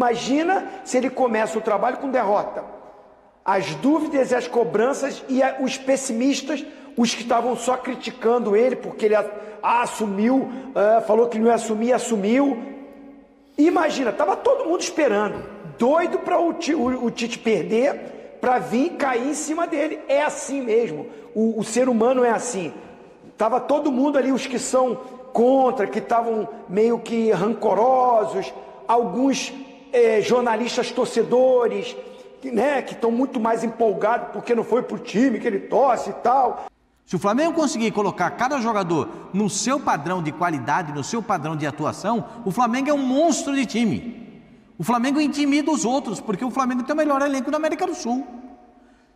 Imagina se ele começa o trabalho com derrota. As dúvidas e as cobranças e os pessimistas, os que estavam só criticando ele porque ele assumiu, é, falou que não ia assumir, assumiu. Imagina, estava todo mundo esperando, doido para o, o, o, Tite perder, para vir cair em cima dele. É assim mesmo, o, o ser humano é assim. Estava todo mundo ali, os que são contra, que estavam meio que rancorosos, alguns é, jornalistas torcedores, que né, estão muito mais empolgados porque não foi para o time que ele torce e tal. Se o Flamengo conseguir colocar cada jogador no seu padrão de qualidade, no seu padrão de atuação, o Flamengo é um monstro de time. O Flamengo intimida os outros, porque o Flamengo tem o melhor elenco da América do Sul.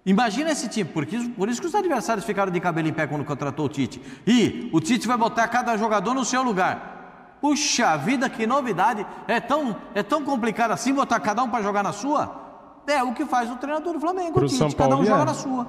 Imagina esse time, porque, por isso que os adversários ficaram de cabelo em pé quando contratou o Tite. E o Tite vai botar cada jogador no seu lugar. Puxa vida, que novidade! É tão, é tão complicado assim botar cada um para jogar na sua? É o que faz o treinador do Flamengo, Tite, São Paulo, cada um é. joga na sua.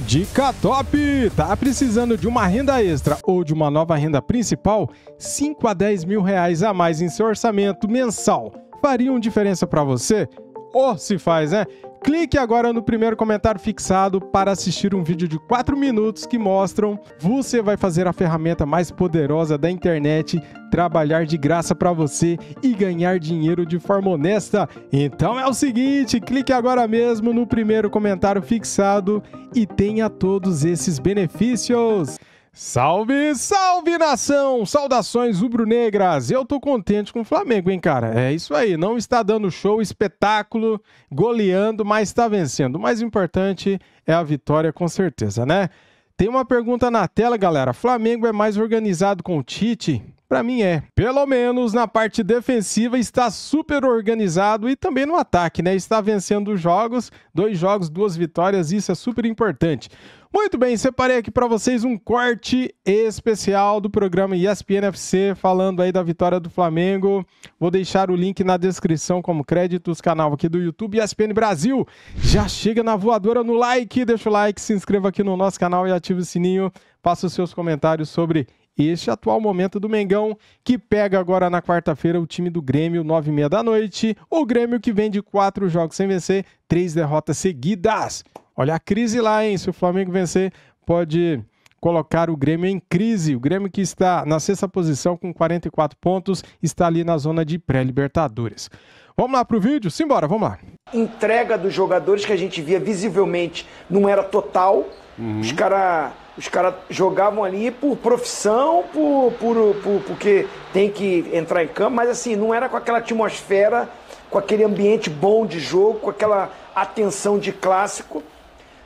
Dica top! Tá precisando de uma renda extra ou de uma nova renda principal? 5 a 10 mil reais a mais em seu orçamento mensal faria um diferença para você? Ou oh, se faz, né? Clique agora no primeiro comentário fixado para assistir um vídeo de 4 minutos que mostram você vai fazer a ferramenta mais poderosa da internet trabalhar de graça para você e ganhar dinheiro de forma honesta. Então é o seguinte, clique agora mesmo no primeiro comentário fixado e tenha todos esses benefícios. Salve, salve nação! Saudações rubro-negras! Eu tô contente com o Flamengo, hein, cara? É isso aí, não está dando show, espetáculo, goleando, mas está vencendo. O mais importante é a vitória, com certeza, né? Tem uma pergunta na tela, galera. Flamengo é mais organizado com o Tite? Para mim é. Pelo menos na parte defensiva está super organizado e também no ataque, né? Está vencendo os jogos, dois jogos, duas vitórias, isso é super importante. Muito bem, separei aqui para vocês um corte especial do programa ESPN FC falando aí da vitória do Flamengo. Vou deixar o link na descrição como créditos, canal aqui do YouTube ESPN Brasil. Já chega na voadora no like, deixa o like, se inscreva aqui no nosso canal e ative o sininho. Faça os seus comentários sobre este atual momento do Mengão, que pega agora na quarta-feira o time do Grêmio, nove e meia da noite. O Grêmio que vem de quatro jogos sem vencer, três derrotas seguidas. Olha a crise lá, hein? Se o Flamengo vencer, pode colocar o Grêmio em crise. O Grêmio que está na sexta posição com 44 pontos, está ali na zona de pré-libertadores. Vamos lá pro vídeo? Simbora, vamos lá. Entrega dos jogadores que a gente via visivelmente não era total. Uhum. Os caras os cara jogavam ali por profissão, por, por, por, porque tem que entrar em campo, mas assim, não era com aquela atmosfera, com aquele ambiente bom de jogo, com aquela atenção de clássico.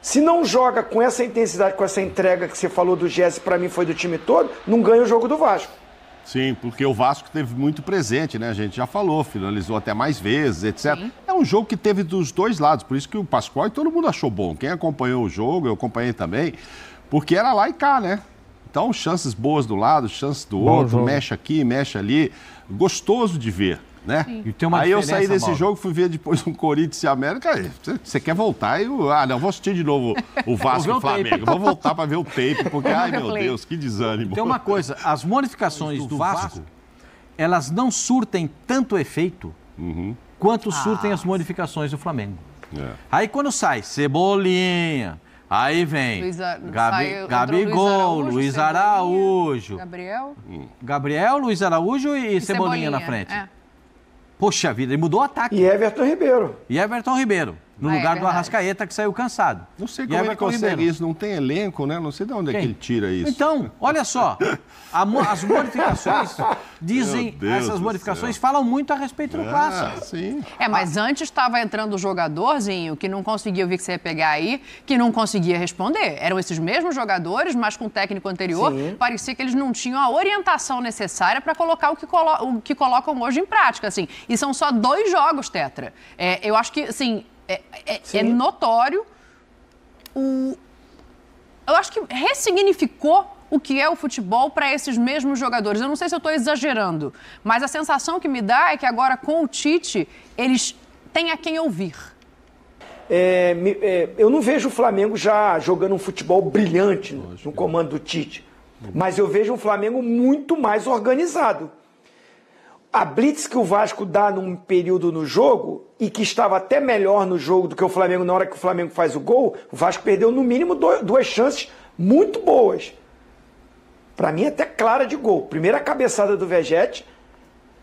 Se não joga com essa intensidade, com essa entrega que você falou do Jesse, para mim foi do time todo, não ganha o jogo do Vasco. Sim, porque o Vasco teve muito presente, né? A gente já falou, finalizou até mais vezes, etc. Sim. É um jogo que teve dos dois lados, por isso que o Pascoal e todo mundo achou bom. Quem acompanhou o jogo, eu acompanhei também, porque era lá e cá, né? Então, chances boas do lado, chances do bom outro, jogo. mexe aqui, mexe ali. Gostoso de ver. Né? aí eu saí desse Mauro. jogo, fui ver depois um Corinthians e América. Você quer voltar? Eu, ah, não, vou assistir de novo o Vasco e o Flamengo. Vou voltar para ver o tape, porque, ai meu Deus, que desânimo. Tem uma coisa, as modificações do, do Vasco, Vasco, elas não surtem tanto efeito uhum. quanto surtem ah. as modificações do Flamengo. É. Aí quando sai Cebolinha, aí vem Gabi, Gabigol, Luiz Araújo, Luiz Araújo Gabriel. Hum. Gabriel, Luiz Araújo e, e Cebolinha, Cebolinha, na frente. É. Poxa vida, ele mudou o ataque. E Everton Ribeiro. E Everton Ribeiro no ah, é lugar é do Arrascaeta, que saiu cansado. Não sei e como ele é consegue isso, não tem elenco, né? Não sei de onde Quem? é que ele tira isso. Então, olha só, a, as modificações dizem, essas modificações céu. falam muito a respeito do é, Clássico. É, sim. é, mas antes estava entrando o jogadorzinho que não conseguia, ouvir que você ia pegar aí, que não conseguia responder. Eram esses mesmos jogadores, mas com o técnico anterior, sim. parecia que eles não tinham a orientação necessária para colocar o que, colo o que colocam hoje em prática, assim. E são só dois jogos, Tetra. É, eu acho que, assim, é, é, é notório. O, eu acho que ressignificou o que é o futebol para esses mesmos jogadores. Eu não sei se eu estou exagerando, mas a sensação que me dá é que agora com o Tite, eles têm a quem ouvir. É, é, eu não vejo o Flamengo já jogando um futebol brilhante no, no comando do Tite, mas eu vejo um Flamengo muito mais organizado a blitz que o Vasco dá num período no jogo e que estava até melhor no jogo do que o Flamengo na hora que o Flamengo faz o gol, o Vasco perdeu no mínimo duas chances muito boas. Para mim, até clara de gol. Primeira cabeçada do Vegete,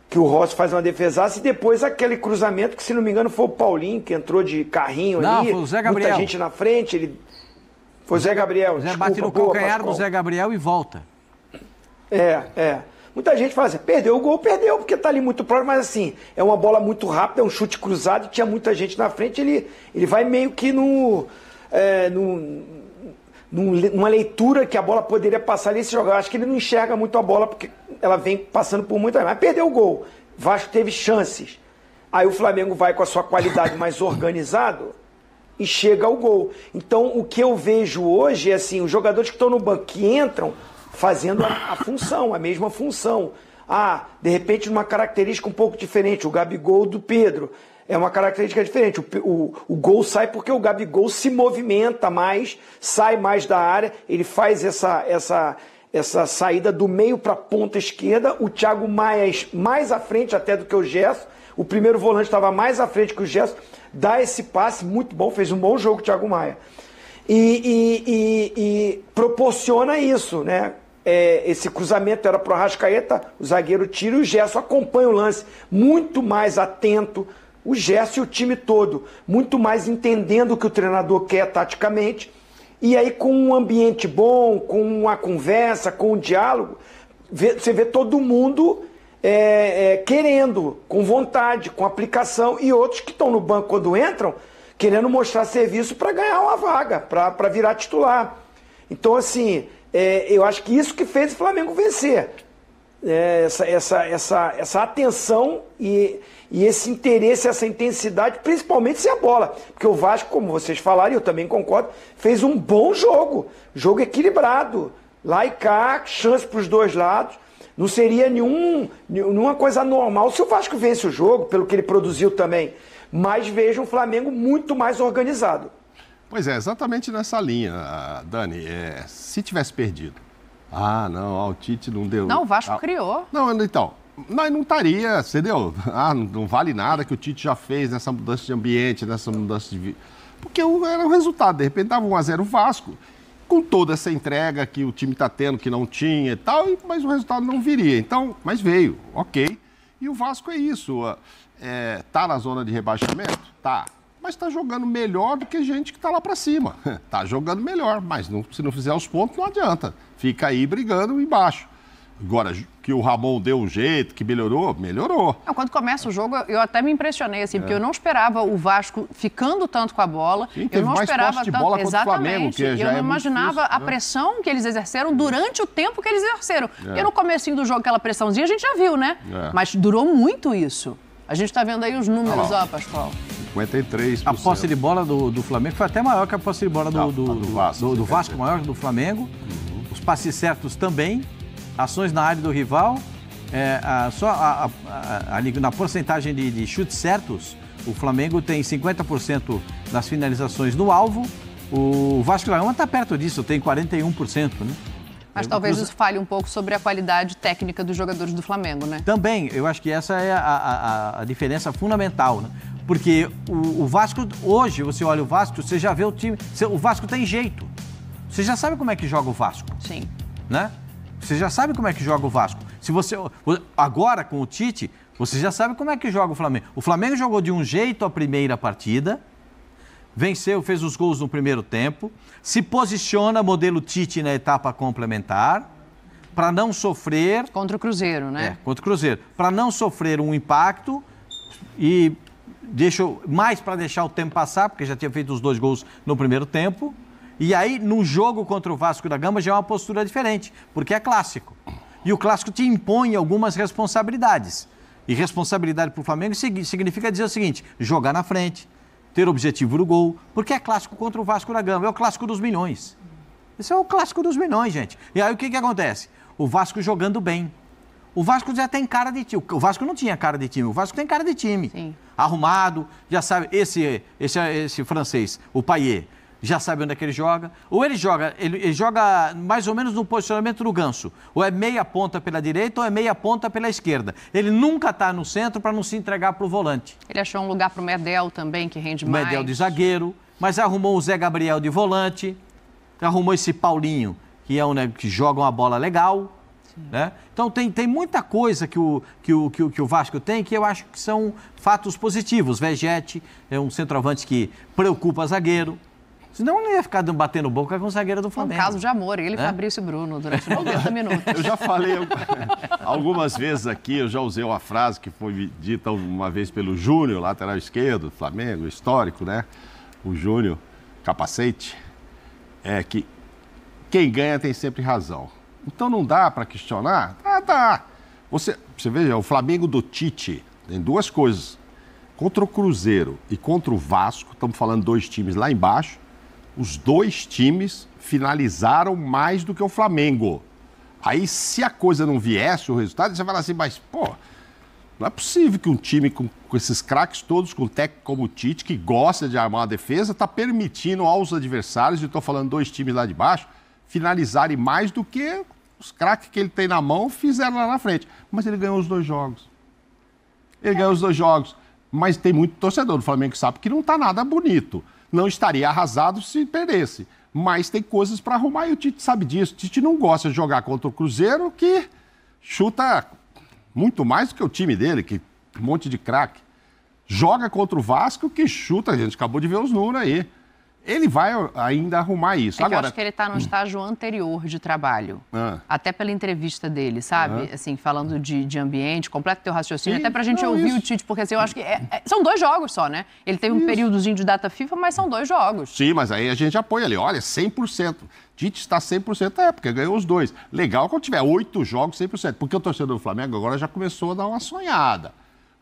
que o Rossi faz uma defesaça, e depois aquele cruzamento que, se não me engano, foi o Paulinho, que entrou de carrinho não, ali. Foi o Zé Gabriel. Muita gente na frente, ele. Foi o Zé Gabriel. Zé desculpa, bate no boa, calcanhar do Zé Gabriel e volta. É, é. Muita gente fala assim, perdeu o gol, perdeu, porque está ali muito próximo, mas assim, é uma bola muito rápida, é um chute cruzado, tinha muita gente na frente, ele, ele vai meio que no, é, no, numa leitura que a bola poderia passar ali e se jogar. Acho que ele não enxerga muito a bola, porque ela vem passando por muita. Mas perdeu o gol. Vasco teve chances. Aí o Flamengo vai com a sua qualidade mais organizado e chega ao gol. Então, o que eu vejo hoje é assim, os jogadores que estão no banco, que entram, fazendo a, a função, a mesma função. Ah, de repente uma característica um pouco diferente, o Gabigol do Pedro. É uma característica diferente. O, o, o, gol sai porque o Gabigol se movimenta mais, sai mais da área, ele faz essa, essa, essa saída do meio para a ponta esquerda. O Thiago Maia mais à frente até do que o Gesso. O primeiro volante estava mais à frente que o Gesso. Dá esse passe muito bom, fez um bom jogo o Thiago Maia. E, e, e, e proporciona isso, né? é, esse cruzamento era pro Arrascaeta, o zagueiro tira e o Gerson acompanha o lance, muito mais atento, o Gerson e o time todo, muito mais entendendo o que o treinador quer taticamente, e aí com um ambiente bom, com uma conversa, com um diálogo, vê, você vê todo mundo é, é, querendo, com vontade, com aplicação, e outros que estão no banco quando entram, querendo mostrar serviço para ganhar uma vaga, para virar titular. Então, assim, é, eu acho que isso que fez o Flamengo vencer. É, essa, essa, essa, essa atenção e, e esse interesse, essa intensidade, principalmente sem a bola. Porque o Vasco, como vocês falaram, e eu também concordo, fez um bom jogo. Jogo equilibrado. Lá e cá, chance para os dois lados. Não seria nenhum, nenhuma coisa normal se o Vasco vence o jogo, pelo que ele produziu também. Mas vejo um Flamengo muito mais organizado. Pois é, exatamente nessa linha, Dani. É, se tivesse perdido, ah, não, o Tite não deu. Não, o Vasco ah, criou. Não, então, Nós não estaria, entendeu? Ah, não vale nada que o Tite já fez nessa mudança de ambiente, nessa mudança de. Porque era o resultado, de repente dava 1x0 o Vasco, com toda essa entrega que o time está tendo, que não tinha e tal, mas o resultado não viria. Então, mas veio, ok. E o Vasco é isso. É, tá na zona de rebaixamento? Tá mas está jogando melhor do que gente que está lá para cima. Está jogando melhor, mas não, se não fizer os pontos, não adianta. Fica aí brigando embaixo. Agora, que o Ramon deu um jeito, que melhorou, melhorou. quando começa o jogo, eu até me impressionei, assim, é. porque eu não esperava o Vasco ficando tanto com a bola. Sim, eu não mais esperava de bola tanto. Exatamente. Flamengo, que eu é não é imaginava difícil, a né? pressão que eles exerceram uhum. durante o tempo que eles exerceram. É. no comecinho do jogo, aquela pressãozinha, a gente já viu, né? É. Mas durou muito isso. A gente está vendo aí os números, ó, Pascoal. 53%. A posse de bola do, do Flamengo foi até maior que a posse de bola do, do, tá do Vasco, do, Vasco maior que do Flamengo. Uhum. Os passes certos também. Ações na área do rival. É, a, só a, a, na porcentagem de, de chutes certos, o Flamengo tem 50% das finalizações no alvo. O Vasco da Gama está perto disso, tem 41%, né? Mas talvez isso fale um pouco sobre a qualidade técnica dos jogadores do Flamengo, né? Também, eu acho que essa é a, a, a diferença fundamental, né? Porque o, o, Vasco, hoje, você olha o Vasco, você já vê o time. Você, o Vasco tem jeito. Você já sabe como é que joga o Vasco. Sim. Né? Você já sabe como é que joga o Vasco. Se você. Agora, com o Tite, você já sabe como é que joga o Flamengo. O Flamengo jogou de um jeito a primeira partida, venceu, fez os gols no primeiro tempo, se posiciona modelo Tite na etapa complementar para não sofrer. Contra o Cruzeiro, né? É, contra o Cruzeiro. Para não sofrer um impacto e deixou mais para deixar o tempo passar, porque já tinha feito os dois gols no primeiro tempo. E aí, no jogo contra o Vasco da Gama, já é uma postura diferente, porque é clássico. E o clássico te impõe algumas responsabilidades. E responsabilidade para o Flamengo significa dizer o seguinte: jogar na frente, ter objetivo no gol, porque é clássico contra o Vasco da Gama, é o clássico dos milhões. Esse é o clássico dos milhões, gente. E aí o que, que acontece? O Vasco jogando bem, o Vasco já tem cara de time. O Vasco não tinha cara de time, o Vasco tem cara de time. Sim. Arrumado, já sabe. Esse, esse, esse francês, o Paier, já sabe onde é que ele joga. Ou ele joga, ele, ele, joga mais ou menos no posicionamento do ganso. Ou é meia ponta pela direita ou é meia ponta pela esquerda. Ele nunca está no centro para não se entregar para o volante. Ele achou um lugar para o Medel também, que rende o mais. Medel de zagueiro, mas arrumou o Zé Gabriel de volante, arrumou esse Paulinho, que é um né, que joga uma bola legal. Né? Então tem, tem muita coisa que o, que, o, que, o, que o Vasco tem que eu acho que são fatos positivos. Vegete é um centroavante que preocupa zagueiro. Senão ele ia ficar batendo boca com o zagueiro do Flamengo. Um caso de amor, ele e é? Fabrício Bruno, durante 90 minutos. eu já falei algumas vezes aqui, eu já usei uma frase que foi dita uma vez pelo Júnior, lateral esquerdo, Flamengo, histórico, né? O Júnior, capacete, é que quem ganha tem sempre razão. Então não dá para questionar? Ah, dá. Você, você veja, o Flamengo do Tite tem duas coisas. Contra o Cruzeiro e contra o Vasco, estamos falando dois times lá embaixo, os dois times finalizaram mais do que o Flamengo. Aí, se a coisa não viesse, o resultado, você fala assim, mas, pô, não é possível que um time com, com esses craques todos, com um técnico como o Tite, que gosta de armar a defesa, está permitindo aos adversários, e estou falando dois times lá de baixo, finalizarem mais do que os craques que ele tem na mão fizeram lá na frente. Mas ele ganhou os dois jogos. Ele ganhou os dois jogos. Mas tem muito torcedor do Flamengo que sabe que não está nada bonito. Não estaria arrasado se perdesse. Mas tem coisas para arrumar e o Tite sabe disso. O Tite não gosta de jogar contra o Cruzeiro, que chuta muito mais do que o time dele, que um monte de craque. Joga contra o Vasco, que chuta, a gente acabou de ver os números aí. Ele vai ainda arrumar isso. É Agora... eu acho que ele está no hum. estágio anterior de trabalho. Ah. Até pela entrevista dele, sabe? Ah. Assim, falando de, de ambiente, completo teu raciocínio, e... até para a gente não, ouvir isso. o Tite, porque assim, eu acho que é, é, são dois jogos só, né? Ele teve isso. um períodozinho de data FIFA, mas são dois jogos. Sim, mas aí a gente apoia ali. Olha, 100%. Tite está 100% na época, ganhou os dois. Legal quando tiver oito jogos 100%, porque o torcedor do Flamengo agora já começou a dar uma sonhada.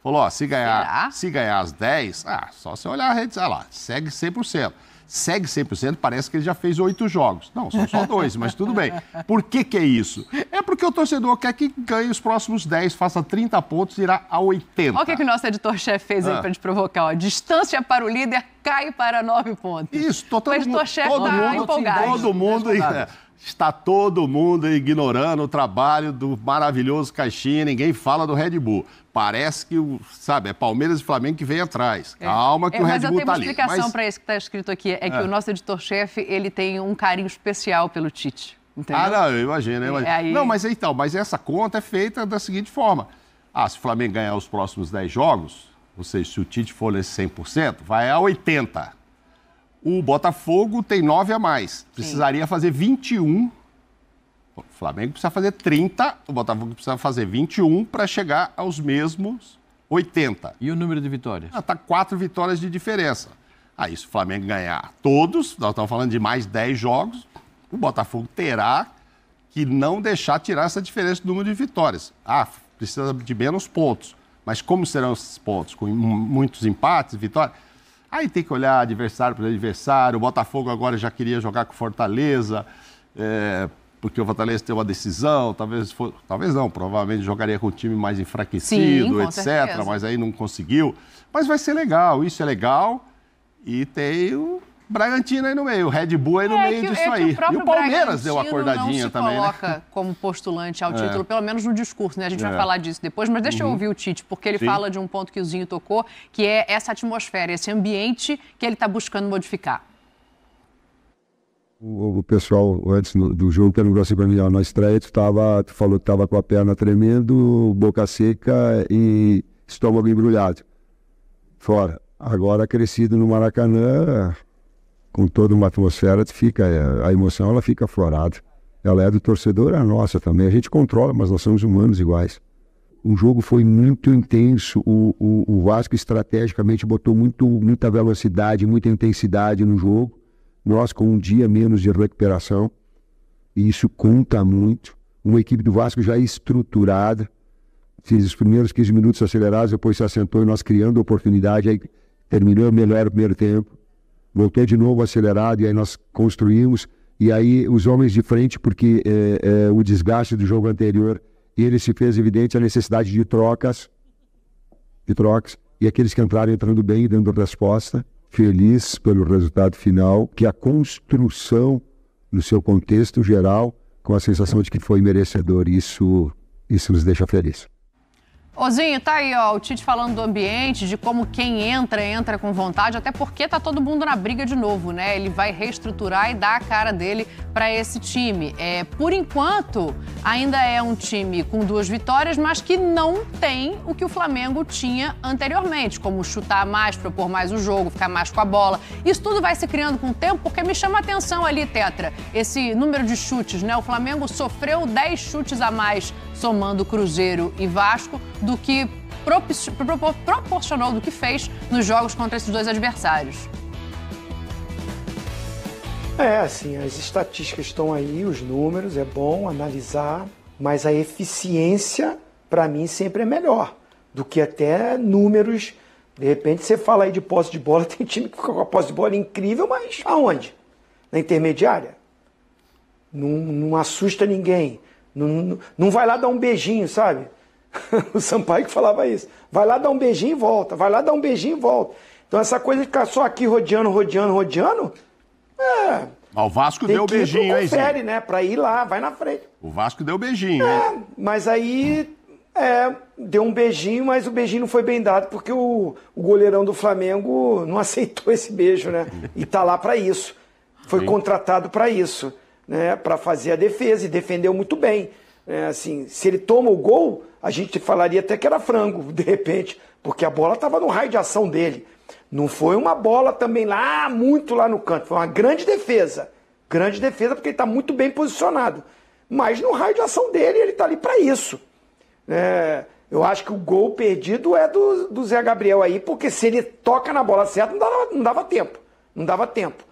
Falou, ó, se ganhar, se ganhar as 10, ah, só você olhar a rede, sei lá, segue 100% segue 100%, parece que ele já fez oito jogos. Não, são só dois, mas tudo bem. Por que, que é isso? É porque o torcedor quer que ganhe os próximos 10, faça 30 pontos e irá a 80. Olha o que, que o nosso editor-chefe fez ah. aí para te provocar. Ó. Distância para o líder cai para nove pontos. Isso, totalmente. O editor-chefe está empolgado. Todo mundo, todo tá mundo está todo mundo ignorando o trabalho do maravilhoso Caixinha, ninguém fala do Red Bull. Parece que, sabe, é Palmeiras e Flamengo que vem atrás. É. Calma que é, o Red Bull está ali. Mas eu tenho uma explicação para isso que está escrito aqui, é, é. que o nosso editor-chefe, ele tem um carinho especial pelo Tite, entendeu? Ah, não, eu imagino, eu imagino. Aí... Não, mas então, mas essa conta é feita da seguinte forma. Ah, se o Flamengo ganhar os próximos 10 jogos, ou seja, se o Tite for nesse 100%, vai a 80%. O Botafogo tem 9 a mais. Precisaria Sim. fazer 21. O Flamengo precisa fazer 30. O Botafogo precisa fazer 21 para chegar aos mesmos 80. E o número de vitórias? Ah, tá quatro vitórias de diferença. Aí, ah, se o Flamengo ganhar todos, nós estamos falando de mais 10 jogos, o Botafogo terá que não deixar tirar essa diferença do número de vitórias. Ah, precisa de menos pontos. Mas como serão esses pontos? Com muitos empates, vitórias? Aí tem que olhar adversário para adversário. O Botafogo agora já queria jogar com Fortaleza, é, porque o Fortaleza tem uma decisão. Talvez, for, talvez não, provavelmente jogaria com um time mais enfraquecido, Sim, etc. Certeza. Mas aí não conseguiu. Mas vai ser legal, isso é legal. E tem o Bragantino aí no meio, o Red Bull aí no é, meio que, disso é aí. O e o Palmeiras deu uma acordadinha também, né? coloca como postulante ao é. título, pelo menos no discurso, né? A gente vai é. falar disso depois, mas deixa uhum. eu ouvir o Tite, porque ele Sim. fala de um ponto que o Zinho tocou, que é essa atmosfera, esse ambiente que ele está buscando modificar. O, o pessoal, antes no, do jogo, pelo assim para mim, ó, na estreia tu, tava, tu falou que estava com a perna tremendo, boca seca e estômago embrulhado. Fora. Agora, crescido no Maracanã, com toda uma atmosfera, fica é, a emoção ela fica aflorada. Ela é do torcedor, é a nossa também. A gente controla, mas nós somos humanos iguais. O jogo foi muito intenso. O, o, o Vasco estrategicamente botou muito, muita velocidade, muita intensidade no jogo. Nós com um dia menos de recuperação. E isso conta muito. Uma equipe do Vasco já estruturada. Fiz os primeiros 15 minutos acelerados, depois se assentou e nós criando oportunidade. Aí terminou melhor o primeiro tempo voltei de novo acelerado e aí nós construímos. E aí os homens de frente, porque é, é, o desgaste do jogo anterior, ele se fez evidente a necessidade de trocas, de trocas. E aqueles que entraram entrando bem, dando resposta, feliz pelo resultado final, que a construção no seu contexto geral, com a sensação de que foi merecedor, isso, isso nos deixa felizes. Ozinho, tá aí, ó, o Tite falando do ambiente, de como quem entra, entra com vontade, até porque tá todo mundo na briga de novo, né? Ele vai reestruturar e dar a cara dele para esse time. É, por enquanto, ainda é um time com duas vitórias, mas que não tem o que o Flamengo tinha anteriormente, como chutar mais, propor mais o jogo, ficar mais com a bola. Isso tudo vai se criando com o tempo, porque me chama a atenção ali, Tetra, esse número de chutes, né? O Flamengo sofreu 10 chutes a mais somando Cruzeiro e Vasco, do que proporcionou do que fez nos jogos contra esses dois adversários. É, assim, as estatísticas estão aí, os números, é bom analisar, mas a eficiência, para mim, sempre é melhor do que até números. De repente, você fala aí de posse de bola, tem time que fica com a posse de bola incrível, mas aonde? Na intermediária? Não, não assusta ninguém. Não, não vai lá dar um beijinho, sabe? o Sampaio que falava isso. Vai lá dar um beijinho e volta. Vai lá dar um beijinho e volta. Então essa coisa de ficar só aqui rodeando, rodeando, rodeando. É. Mas o Vasco deu que beijinho, hein? Confere, né? Pra ir lá, vai na frente. O Vasco deu beijinho, é, Mas aí. É, deu um beijinho, mas o beijinho não foi bem dado porque o, o goleirão do Flamengo não aceitou esse beijo, né? E tá lá para isso. Foi contratado para isso né, para fazer a defesa e defendeu muito bem. É, assim, se ele toma o gol, a gente falaria até que era frango, de repente, porque a bola estava no raio de ação dele. Não foi uma bola também lá, ah, muito lá no canto, foi uma grande defesa. Grande defesa porque ele está muito bem posicionado. Mas no raio de ação dele, ele está ali para isso. É, eu acho que o gol perdido é do, do, Zé Gabriel aí, porque se ele toca na bola certa, não dava, não dava tempo. Não dava tempo.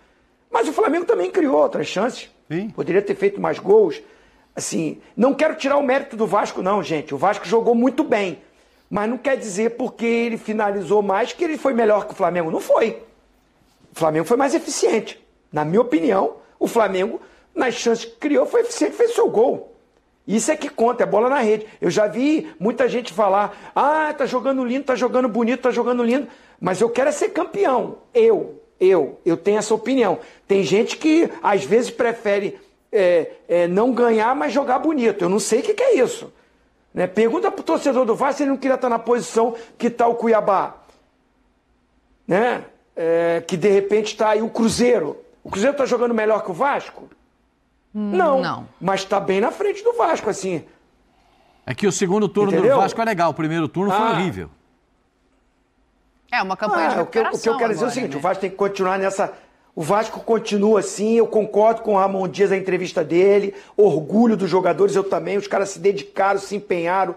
Mas o Flamengo também criou outras chances. Poderia ter feito mais gols. Assim, não quero tirar o mérito do Vasco, não, gente. O Vasco jogou muito bem. Mas não quer dizer porque ele finalizou mais que ele foi melhor que o Flamengo. Não foi. O Flamengo foi mais eficiente. Na minha opinião, o Flamengo, nas chances que criou, foi eficiente, fez seu gol. Isso é que conta, é bola na rede. Eu já vi muita gente falar: ah, tá jogando lindo, tá jogando bonito, tá jogando lindo. Mas eu quero é ser campeão. Eu, eu, eu tenho essa opinião. Tem gente que às vezes prefere é, é, não ganhar, mas jogar bonito. Eu não sei o que, que é isso. Né? Pergunta pro torcedor do Vasco se ele não queria estar na posição que está o Cuiabá. Né? É, que de repente está aí o Cruzeiro. O Cruzeiro está jogando melhor que o Vasco? Hum, não. não. Mas está bem na frente do Vasco, assim. É que o segundo turno Entendeu? do Vasco é legal, o primeiro turno ah, foi horrível. É, uma campanha ah, de recuperação. O que, o que eu quero agora, dizer é o seguinte, né? o Vasco tem que continuar nessa... O Vasco continua assim, eu concordo com o Ramon Dias, a entrevista dele, orgulho dos jogadores, eu também, os caras se dedicaram, se empenharam,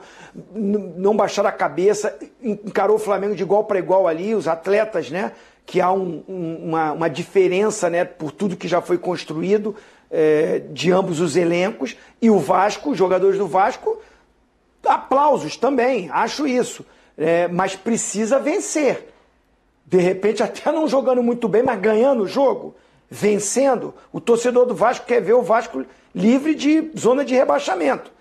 não baixaram a cabeça, encarou o Flamengo de igual para igual ali, os atletas, né? Que há um, um, uma, uma diferença, né, por tudo que já foi construído é, de ambos os elencos, e o Vasco, os jogadores do Vasco, aplausos também, acho isso é, mas precisa vencer. De repente, até não jogando muito bem, mas ganhando o jogo, vencendo. O torcedor do Vasco quer ver o Vasco livre de zona de rebaixamento.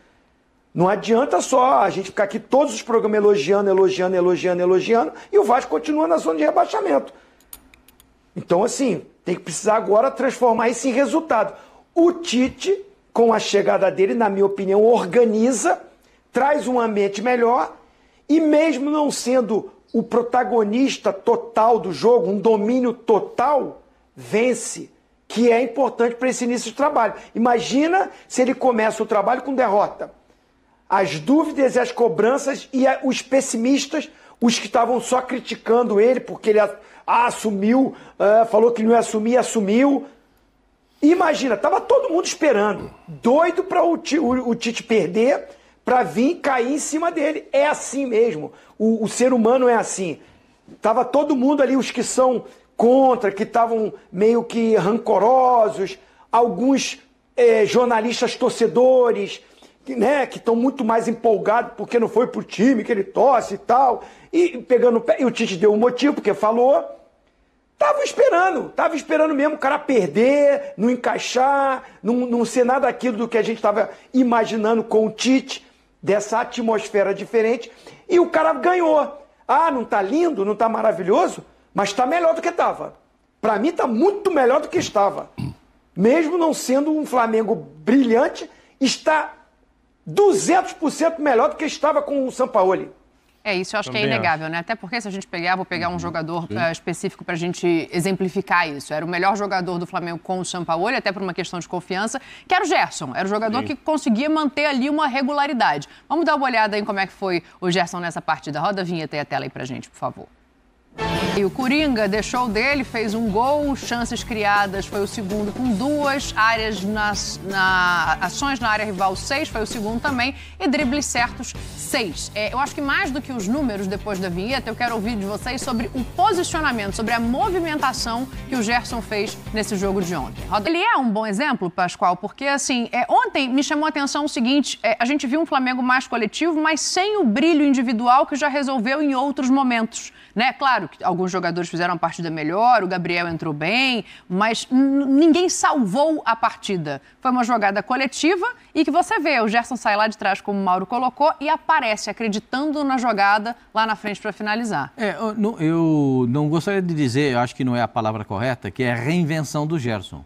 Não adianta só a gente ficar aqui todos os programas elogiando, elogiando, elogiando, elogiando, e o Vasco continua na zona de rebaixamento. Então, assim, tem que precisar agora transformar isso em resultado. O Tite, com a chegada dele, na minha opinião, organiza, traz um ambiente melhor e mesmo não sendo o protagonista total do jogo, um domínio total, vence, que é importante para esse início de trabalho. Imagina se ele começa o trabalho com derrota. As dúvidas e as cobranças e os pessimistas, os que estavam só criticando ele porque ele assumiu, ah, falou que não ia assumir, assumiu. Imagina, estava todo mundo esperando, doido para o Tite perder para vir cair em cima dele. É assim mesmo. O, o ser humano é assim. Tava todo mundo ali, os que são contra, que estavam meio que rancorosos, alguns é, jornalistas torcedores, né, que estão muito mais empolgados porque não foi pro time que ele tosse e tal. E pegando o pé, e o Tite deu um motivo, porque falou. Tava esperando, tava esperando mesmo o cara perder, não encaixar, não, não ser nada aquilo do que a gente estava imaginando com o Tite dessa atmosfera diferente e o cara ganhou. Ah, não tá lindo, não tá maravilhoso, mas tá melhor do que tava. Para mim tá muito melhor do que estava. Mesmo não sendo um Flamengo brilhante, está 200% melhor do que estava com o Sampaoli. É isso, eu acho Também que é inegável, acho. né? Até porque se a gente pegar, vou pegar um uhum. jogador uh, específico para a gente exemplificar isso. Era o melhor jogador do Flamengo com o Sampaoli, até por uma questão de confiança, que era o Gerson. Era o jogador Sim. que conseguia manter ali uma regularidade. Vamos dar uma olhada em como é que foi o Gerson nessa partida. Roda a vinheta e a tela aí para gente, por favor. E o Coringa deixou dele, fez um gol, chances criadas foi o segundo com duas, áreas nas, na, ações na área rival seis, foi o segundo também, e dribles certos seis. É, eu acho que mais do que os números depois da vinheta, eu quero ouvir de vocês sobre o posicionamento, sobre a movimentação que o Gerson fez nesse jogo de ontem. Ele é um bom exemplo, Pascoal, porque assim, é, ontem me chamou a atenção o seguinte: é, a gente viu um Flamengo mais coletivo, mas sem o brilho individual que já resolveu em outros momentos. Né? Claro que alguns jogadores fizeram a partida melhor, o Gabriel entrou bem, mas ninguém salvou a partida. Foi uma jogada coletiva e que você vê, o Gerson sai lá de trás, como o Mauro colocou, e aparece acreditando na jogada lá na frente para finalizar. É, eu, não, eu não gostaria de dizer, eu acho que não é a palavra correta, que é a reinvenção do Gerson.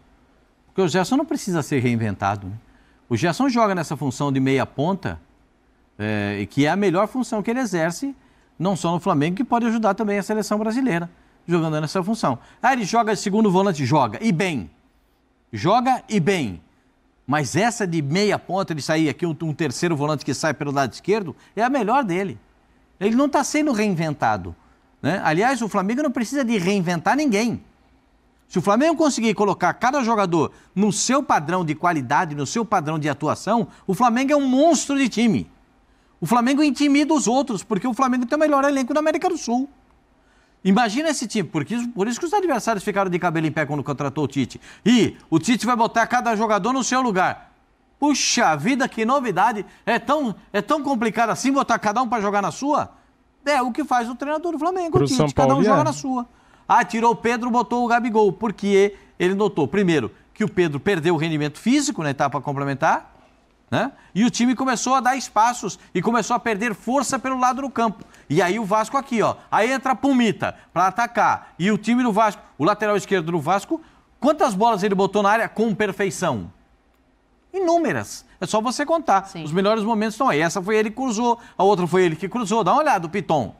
Porque o Gerson não precisa ser reinventado. Né? O Gerson joga nessa função de meia ponta, é, que é a melhor função que ele exerce não só no Flamengo, que pode ajudar também a seleção brasileira jogando nessa função. Ah, ele joga segundo volante, joga, e bem. Joga e bem. Mas essa de meia ponta, de sair aqui um, um terceiro volante que sai pelo lado esquerdo, é a melhor dele. Ele não está sendo reinventado. Né? Aliás, o Flamengo não precisa de reinventar ninguém. Se o Flamengo conseguir colocar cada jogador no seu padrão de qualidade, no seu padrão de atuação, o Flamengo é um monstro de time. O Flamengo intimida os outros, porque o Flamengo tem o melhor elenco da América do Sul. Imagina esse time, porque por isso que os adversários ficaram de cabelo em pé quando contratou o Tite. E o Tite vai botar cada jogador no seu lugar. Puxa vida, que novidade! É tão, é tão complicado assim botar cada um para jogar na sua? É o que faz o treinador do Flamengo, Pro o Tite, cada um é. joga na sua. Ah, tirou o Pedro, botou o Gabigol, porque ele notou, primeiro, que o Pedro perdeu o rendimento físico na etapa complementar, né? E o time começou a dar espaços e começou a perder força pelo lado do campo. E aí o Vasco aqui, ó. Aí entra a Pumita para atacar. E o time do Vasco, o lateral esquerdo do Vasco, quantas bolas ele botou na área com perfeição? Inúmeras. É só você contar. Sim. Os melhores momentos estão aí. Essa foi ele que cruzou, a outra foi ele que cruzou. Dá uma olhada, o Piton.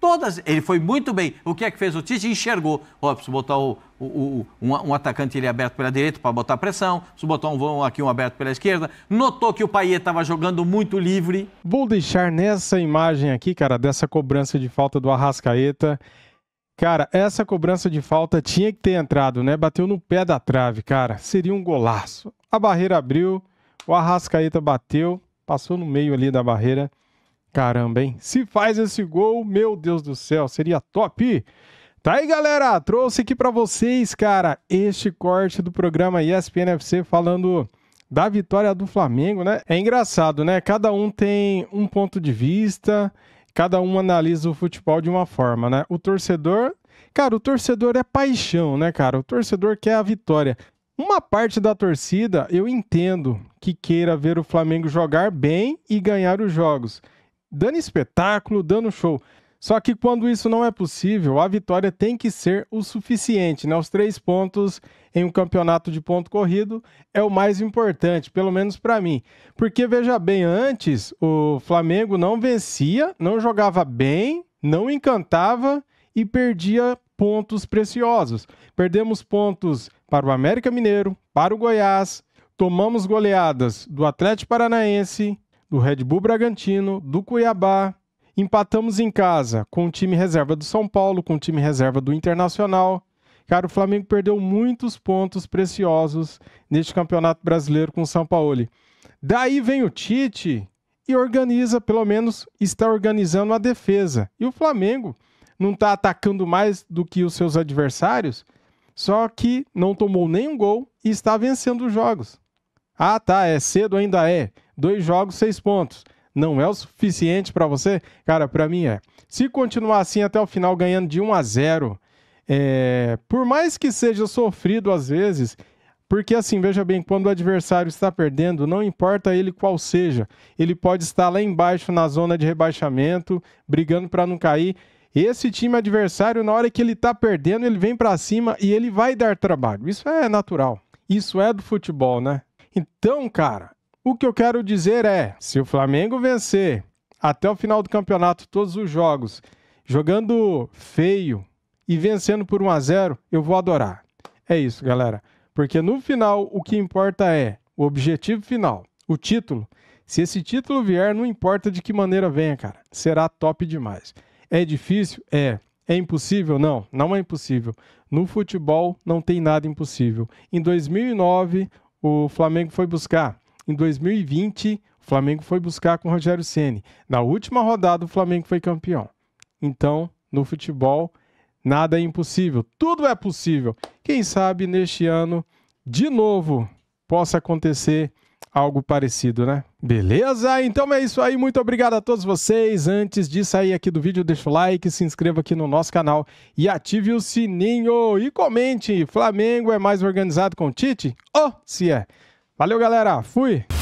Todas, ele foi muito bem. O que é que fez o Tite? Enxergou. Ó, preciso botar o, o, o, um, um, atacante ele é aberto pela direita para botar pressão, se botar um aqui um aberto pela esquerda. Notou que o Payet estava jogando muito livre. Vou deixar nessa imagem aqui, cara, dessa cobrança de falta do Arrascaeta. Cara, essa cobrança de falta tinha que ter entrado, né? Bateu no pé da trave, cara. Seria um golaço. A barreira abriu, o Arrascaeta bateu, passou no meio ali da barreira. Caramba, hein? Se faz esse gol, meu Deus do céu, seria top! Tá aí, galera, trouxe aqui para vocês, cara, este corte do programa ESPN FC falando da vitória do Flamengo, né? É engraçado, né? Cada um tem um ponto de vista, cada um analisa o futebol de uma forma, né? O torcedor, cara, o torcedor é paixão, né, cara? O torcedor quer a vitória. Uma parte da torcida, eu entendo que queira ver o Flamengo jogar bem e ganhar os jogos, dando espetáculo, dando show. Só que quando isso não é possível, a vitória tem que ser o suficiente. Né? Os três pontos em um campeonato de ponto corrido é o mais importante, pelo menos para mim. Porque, veja bem, antes o Flamengo não vencia, não jogava bem, não encantava e perdia pontos preciosos. Perdemos pontos para o América Mineiro, para o Goiás, tomamos goleadas do Atlético Paranaense, do Red Bull Bragantino, do Cuiabá, Empatamos em casa com o time reserva do São Paulo, com o time reserva do Internacional. Cara, o Flamengo perdeu muitos pontos preciosos neste Campeonato Brasileiro com o São Paulo. Daí vem o Tite e organiza, pelo menos está organizando a defesa. E o Flamengo não está atacando mais do que os seus adversários, só que não tomou nenhum gol e está vencendo os jogos. Ah, tá, é cedo ainda é. Dois jogos, seis pontos não é o suficiente para você? Cara, para mim é. Se continuar assim até o final, ganhando de 1 a 0, é... por mais que seja sofrido às vezes, porque assim, veja bem, quando o adversário está perdendo, não importa ele qual seja, ele pode estar lá embaixo na zona de rebaixamento, brigando para não cair. Esse time adversário, na hora que ele está perdendo, ele vem para cima e ele vai dar trabalho. Isso é natural. Isso é do futebol, né? Então, cara, o que eu quero dizer é: se o Flamengo vencer até o final do campeonato todos os jogos, jogando feio e vencendo por 1 a 0, eu vou adorar. É isso, galera. Porque no final o que importa é o objetivo final, o título. Se esse título vier, não importa de que maneira venha, cara. Será top demais. É difícil? É. É impossível? Não, não é impossível. No futebol não tem nada impossível. Em 2009, o Flamengo foi buscar em 2020, o Flamengo foi buscar com o Rogério Ceni. Na última rodada, o Flamengo foi campeão. Então, no futebol, nada é impossível, tudo é possível. Quem sabe neste ano, de novo, possa acontecer algo parecido, né? Beleza? Então é isso aí. Muito obrigado a todos vocês. Antes de sair aqui do vídeo, deixa o like, se inscreva aqui no nosso canal e ative o sininho e comente. Flamengo é mais organizado com o Tite? Oh, se é. Valeu, galera. Fui!